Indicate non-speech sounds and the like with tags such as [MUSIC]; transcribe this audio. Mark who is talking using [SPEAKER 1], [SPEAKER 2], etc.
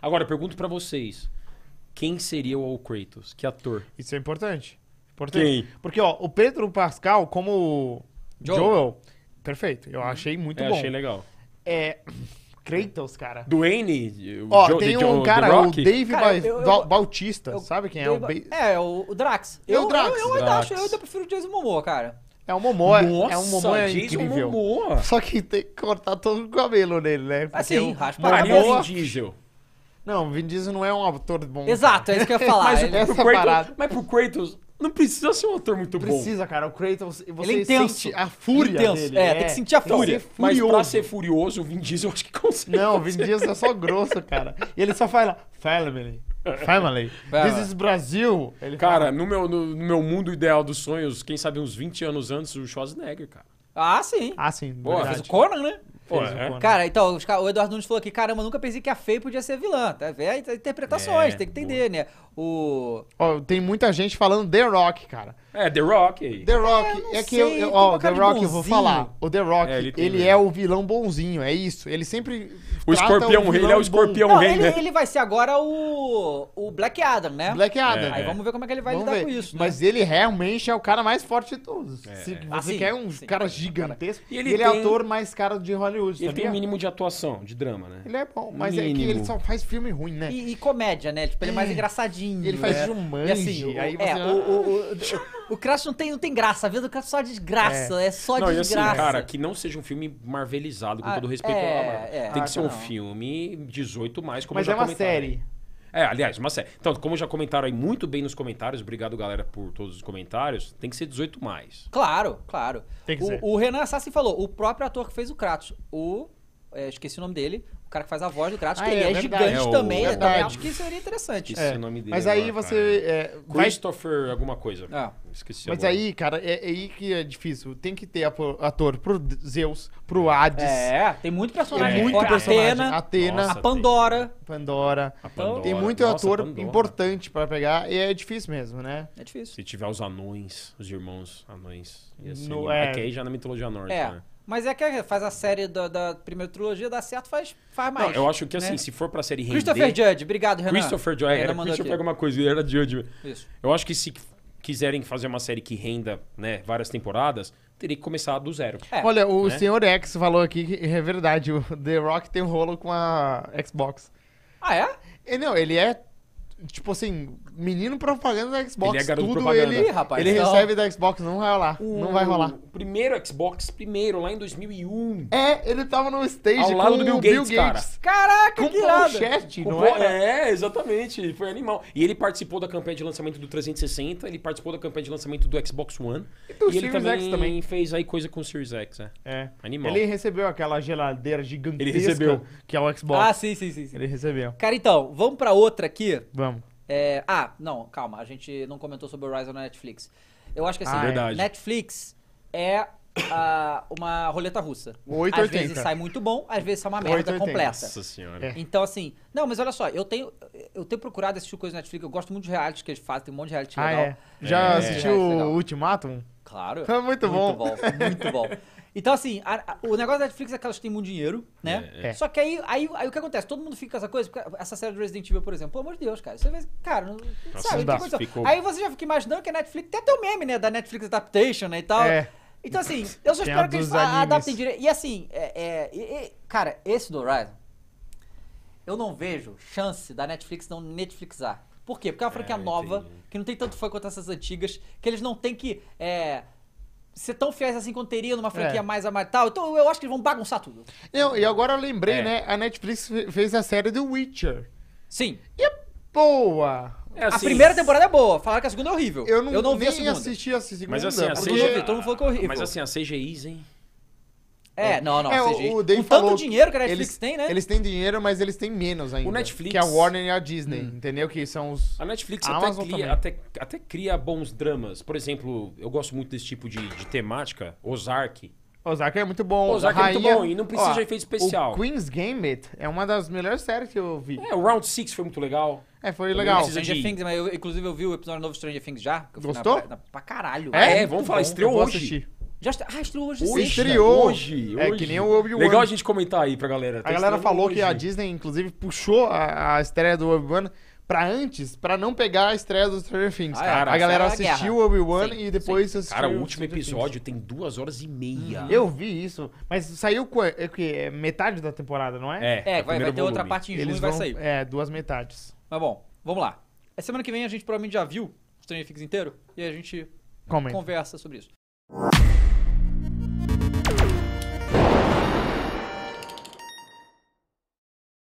[SPEAKER 1] Agora, eu pergunto para vocês. Quem seria o Kratos? Que ator? Isso é importante. importante. Quem?
[SPEAKER 2] Porque, ó, o Pedro Pascal, como Joel, Joel perfeito. Eu uhum. achei muito é, bom. achei legal. É... [CLEARS THROAT] Kratos, cara. Duane. Ó, jo, tem um jo, cara, o Dave cara, eu, eu,
[SPEAKER 3] Bautista. Eu, sabe quem é? Dave, o é, o, o Drax. É eu, Drax. Eu, ainda Drax. eu ainda prefiro o Jason Momoa, cara. É um Momoa. Nossa, é, é um Momoa é incrível. Momoa. Só
[SPEAKER 2] que tem que cortar todo o cabelo nele, né? Assim, Porque assim, raspa o Diesel. Não, Vin Diesel não é um ator bom. Exato, cara. é isso que eu ia falar. [LAUGHS] mas, ele... É pro Kratos,
[SPEAKER 1] mas pro Kratos, não precisa ser um ator muito bom. Precisa, cara. O Kratos, você ele é sente a fúria é dele. É, é, tem que sentir
[SPEAKER 2] a fúria. mas pra ser furioso, o Vin Diesel eu acho que consegue. Não, o Vin Diesel é só grosso, cara. E
[SPEAKER 1] ele só fala, family. Family. This is Brasil. Ele cara, fala. no, meu, no, no, meu mundo ideal dos sonhos, quem sabe uns 20 anos antes, o Schwarzenegger, cara. Ah, sim. Ah, sim. Boa, fez o Conan, né? Pô, é?
[SPEAKER 3] Cara, então, o Eduardo Nunes falou aqui, caramba, nunca pensei que a Fei podia ser vilã. Tá? É interpretações, é, tem que entender, boa. né? O...
[SPEAKER 2] tem muita gente falando The Rock, cara.
[SPEAKER 1] É,
[SPEAKER 3] The Rock aí. The Rock, é, é que sei, eu, ó, The Rock, eu é vou falar.
[SPEAKER 2] O The Rock, é, ele, ele é o vilão bonzinho, é isso. Ele sempre. O escorpião rei, ele é o escorpião rei, né?
[SPEAKER 3] Ele, vai ser agora o. O Black Adam, né? Black Adam. É. Aí vamos ver como é que ele vai vamos lidar ver. com isso. Né? Mas ele realmente é o cara mais forte de todos. É. Se você assim, quer um sim, cara gigantesco, e ele, ele é tem... é ator
[SPEAKER 2] mais caro de Hollywood. Ele sabia? tem um mínimo de atuação, de drama, né? Ele
[SPEAKER 3] é bom, mas mínimo. é que ele só faz filme ruim, né? E, e comédia, né? Tipo, ele é mais engraçadinho. Ele faz é. Jumanji. E assim, aí você... É, o, o, o, ah, o Crash não tem, não tem graça. A vida do Crash é só desgraça. É, é só não, assim, desgraça. assim, cara,
[SPEAKER 1] que não seja um filme marvelizado, com ah, todo respeito. É, é, tem que ser um filme 18+, mais, como Mas já é uma comentaram. série. É, aliás, uma série. Então, como já comentaram aí muito bem nos comentários, obrigado, galera, por todos os comentários, tem que ser 18 mais.
[SPEAKER 3] Claro, claro. Tem que o, ser. o Renan Sassi falou, o próprio ator que fez o Kratos, o é, esqueci o nome dele, o cara que faz a voz do Kratos, ah, que é, ele é, é gigante é, também, Também né? acho que seria
[SPEAKER 1] interessante. é. o nome dele. Mas aí agora, você. É, Christopher, vai... alguma coisa. Ah. Esqueci.
[SPEAKER 2] Mas agora. aí, cara, é, é aí que é difícil. Tem que ter ator pro Zeus, pro Hades. É, tem muito personagem. Tem muito fora. personagem. Atena, Atena Nossa, a Pandora. Pandora. A Pandora. Tem muito Nossa, ator importante pra pegar e é difícil mesmo, né?
[SPEAKER 1] É difícil. Se tiver os anões, os irmãos anões. no, é... que aí já na mitologia norte né?
[SPEAKER 3] Mas é que é, faz a série da, da primeira trilogia dar certo, faz, faz mais. Não, eu acho que né? assim, né? se for pra série render... Christopher Judge, obrigado, Renan. Christopher Judge, era Christopher
[SPEAKER 1] alguma coisa, era Judge. Isso. Eu acho que se quiserem fazer uma série que renda né, várias temporadas, teria que começar do zero. É,
[SPEAKER 2] Olha, o né? senhor X falou aqui que é verdade, o The Rock tem um rolo com a Xbox. Ah, é? Ele, não, ele é Tipo assim, menino propaganda da Xbox. Ele é tudo propaganda. Ele, rapaz, ele então- recebe da Xbox, não vai rolar. Não vai rolar. O
[SPEAKER 1] primeiro Xbox, primeiro, lá em 2001. É, ele tava no stage Ao lado com do Bill o Bill Gates,
[SPEAKER 3] cara. Caraca, Com que nada. pochete, não é?
[SPEAKER 1] é? exatamente. Foi animal. E ele participou da campanha de lançamento do 360, ele participou da campanha de lançamento do Xbox One. E do ele também, X também. fez aí coisa com o Series X, é. É. Animal. Ele
[SPEAKER 3] recebeu aquela geladeira gigantesca Ele recebeu. que é o Xbox. Ah, sim, sim, sim. sim. Ele recebeu. Cara, então, vamos pra outra aqui. Vamos. É, ah, não, calma, a gente não comentou sobre o Horizon na Netflix. Eu acho que assim, Ah, é. verdade. Netflix é ah, uma roleta russa. 8,80. Às vezes sai muito bom, às vezes sai uma merda 8,80. completa. Nossa senhora. É. Então, assim, não, mas olha só, eu tenho, eu tenho procurado assistir tipo coisas na Netflix, eu gosto muito de reality que eles fazem, tem um monte de reality Ah, legal. é. Já É. assistiu o
[SPEAKER 2] Ultimatum? Claro. É [LAUGHS] muito bom. Muito bom, muito bom.
[SPEAKER 3] [LAUGHS] Então, assim, a, a, o negócio da Netflix é que elas têm muito dinheiro, né? É, é. Só que aí, aí, aí o que acontece? Todo mundo fica com essa coisa, essa série do Resident Evil, por exemplo, pelo amor de Deus, cara. Você vê, cara, não, Nossa, sabe, não dá, ficou... Aí você já fica imaginando que a Netflix tem até o meme, né? Da Netflix Adaptation, né? E tal. É. Então, assim, eu só espero que eles animes. adaptem direito. E assim, é, é cara, esse do Horizon, eu não vejo chance da Netflix não Netflixar. Por quê? Porque é uma é, franquia nova, entendi. que não tem tanto fã quanto essas antigas, que eles não têm que é, ser tão fiéis assim quanto teria numa franquia é. mais amarital. Então eu acho que eles vão bagunçar tudo. e agora eu lembrei, é. né?
[SPEAKER 2] A Netflix fez a série do Witcher.
[SPEAKER 3] Sim. E é boa. É assim, a primeira temporada é boa, falaram que a segunda é horrível. Eu não, eu não vi a segunda. assisti a segunda. Mas assim, a CGI... Todo mundo falou
[SPEAKER 1] que é horrível. Mas assim, a CGIs, hein? É, é, não, não. É, o, o Dave falou, tanto dinheiro que a Netflix eles, tem, né? Eles
[SPEAKER 2] têm dinheiro, mas eles têm menos ainda. O Netflix. Que é a Warner e a Disney, hum. entendeu? Que são os. A Netflix a até, cria,
[SPEAKER 1] até, até, cria bons dramas. Por exemplo, eu gosto muito desse tipo de, de temática, Ozark.
[SPEAKER 2] Ozark é muito bom. Ozark é muito bom e não precisa Ó, de efeito especial. O Queen's Gambit é uma das melhores séries que eu vi. É, o Round
[SPEAKER 1] 6 foi muito legal. É, foi legal. Stranger Things,
[SPEAKER 3] mas eu, inclusive eu vi o episódio novo Stranger Things já. Gostou? Na, na, pra caralho. É, é vamos falar, estreou hoje. Assistir. Já Ah, estreou hoje. Hoje estreou. Hoje, É que nem o Obi-Wan. Legal a
[SPEAKER 2] gente
[SPEAKER 1] comentar aí pra galera. Tá a galera falou hoje. que a
[SPEAKER 2] Disney, inclusive, puxou a, a estreia do Obi-Wan pra antes, pra não pegar a estreia do Stranger Things. Ah, é. cara, a galera assistiu
[SPEAKER 1] o Obi-Wan e depois sim. assistiu. Cara, o último episódio tem duas horas e meia. Eu
[SPEAKER 2] vi isso. Mas saiu é, é, metade da temporada, não é? É, é, é vai, vai, ter outra parte em junho Eles e vai vão, sair. É, duas
[SPEAKER 3] metades. Mas bom, vamos lá. Essa semana que vem a gente provavelmente já viu o Stranger Things inteiro e a gente Comenta. conversa sobre isso.